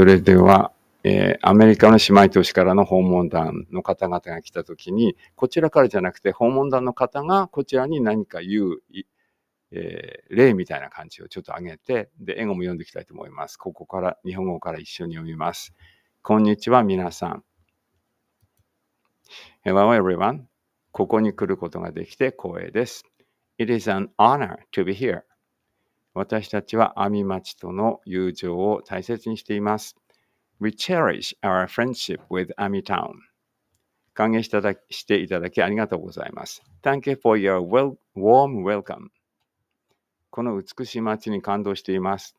それでは、えー、アメリカの姉妹都市からの訪問団の方々が来た時に、こちらからじゃなくて、訪問団の方がこちらに何か言う、えー、例みたいな感じをちょっと上げて、で、英語も読んでいきたいと思います。ここから、日本語から一緒に読みます。こんにちは、皆さん。Hello, everyone. ここに来ることができて光栄です。It is an honor to be here. 私たちは阿弥町との友情を大切にしています。We cherish our friendship with Ami Town. 歓迎しただしていただきありがとうございます。Thank you for your well, warm welcome. この美しい街に感動しています。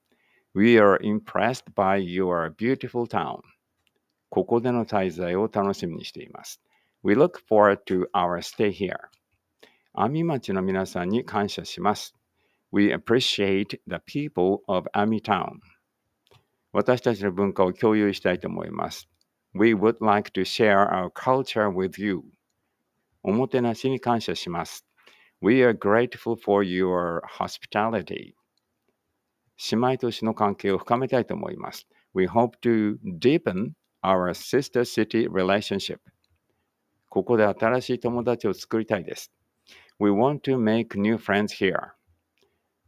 We are impressed by your beautiful town. ここでの滞在を楽しみにしています。We look forward to our stay here. 阿見町の皆さんに感謝します。We appreciate the people of Amitown. 私たちの文化を共有したいと思います。We would like to share our culture with you. おもてなしに感謝します。We are grateful for your hospitality. 姉妹都市の関係を深めたいと思います。We hope to deepen our sister city relationship. ここで新しい友達を作りたいです。We want to make new friends here.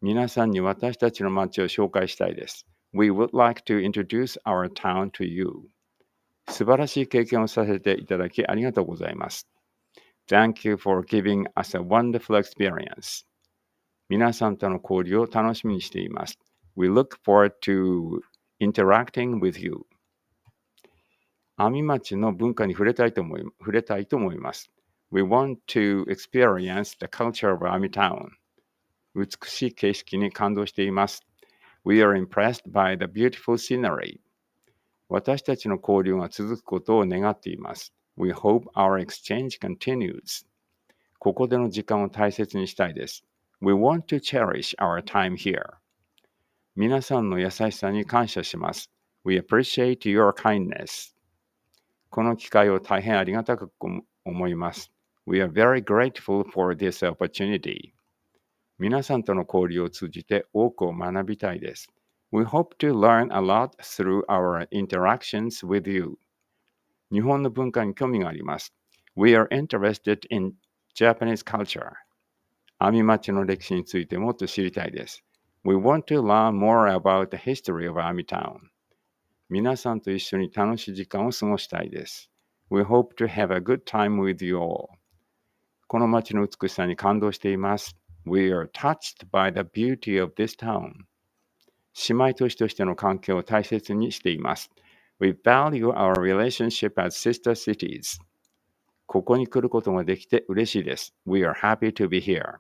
皆さんに私たちの町を紹介したいです。We would like to introduce our town to you. 素晴らしい経験をさせていただきありがとうございます。Thank you for giving us a wonderful experience. 皆さんとの交流を楽しみにしています。We look forward to interacting with you. 阿見町の文化に触れたいと思い触れたいと思います。We want to experience the culture of Ami Town. 美しい景色に感動しています。We are impressed by the beautiful scenery. 私たちの交流が続くことを願っています。We hope our exchange continues. ここでの時間を大切にしたいです。We want to cherish our time here. 皆さんの優しさに感謝します。We appreciate your kindness. この機会を大変ありがたく思います。We are very grateful for this opportunity. 皆さんとの交流を通じて多くを学びたいです。We hope to learn a lot through our interactions with you. 日本の文化に興味があります。We are interested in Japanese culture. 阿見町の歴史についてもっと知りたいです。We want to learn more about the history of Ami Town. 皆さんと一緒に楽しい時間を過ごしたいです。We hope to have a good time with you all. この町の美しさに感動しています。We are touched by the beauty of this town. 姉妹都市としての関係を大切にしています。We value our relationship as sister cities. ここに来ることができて嬉しいです。We are happy to be here.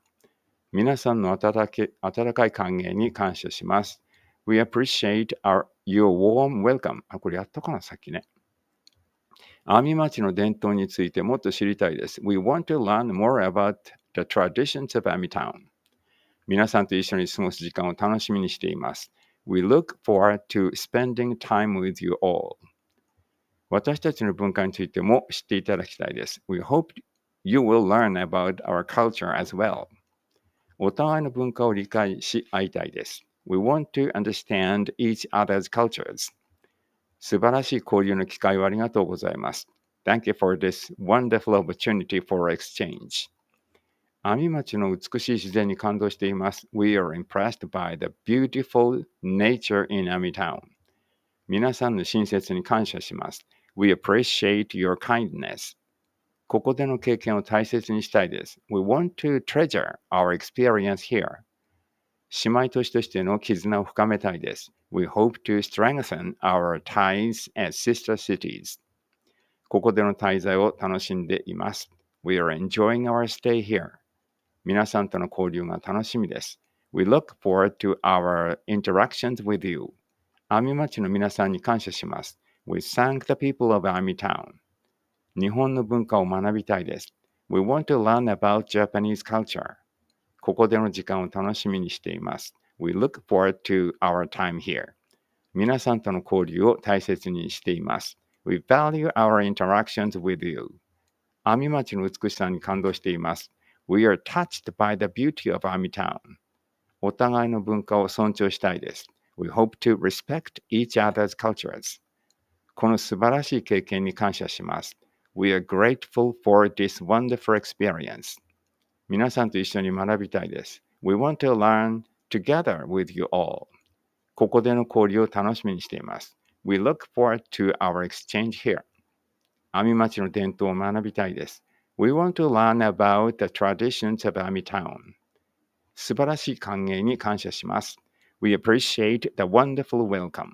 皆さんの温け温かい歓迎に感謝します。We appreciate our, your warm welcome. あ、これやったかなさっきね。阿見町の伝統についてもっと知りたいです。We want to learn more about The Traditions of Amitown 皆さんと一緒に過ごす時間を楽しみにしています。We look forward to spending time with you all. 私たちの文化についても知っていただきたいです。We hope you will learn about our culture as well. お互いの文化を理解し合いたいです。We want to understand each other's cultures. 素晴らしい交流の機会をありがとうございます。Thank you for this wonderful opportunity for exchange. 阿見町の美しい自然に感動しています。We are impressed by the beautiful nature in Ami Town. 皆さんの親切に感謝します。We appreciate your kindness. ここでの経験を大切にしたいです。We want to treasure our experience here. 姉妹都市としての絆を深めたいです。We hope to strengthen our ties as sister cities. ここでの滞在を楽しんでいます。We are enjoying our stay here. 皆さんとの交流が楽しみです。We look forward to our interactions with you. アミ町の皆さんに感謝します。We thank the people of Ami Town. 日本の文化を学びたいです。We want to learn about Japanese culture. ここでの時間を楽しみにしています。We look forward to our time here. 皆さんとの交流を大切にしています。We value our interactions with you. マ町の美しさに感動しています。We are touched by the beauty of Amitown. お互いの文化を尊重したいです。We hope to respect each other's cultures. この素晴らしい経験に感謝します。We are grateful for this wonderful experience. 皆さんと一緒に学びたいです。We want to learn together with you all. ここでの交流を楽しみにしています。We look forward to our exchange here. 網町の伝統を学びたいです。we want to learn about the traditions of Amitown. 素晴らしい歓迎に感謝します。We appreciate the wonderful welcome.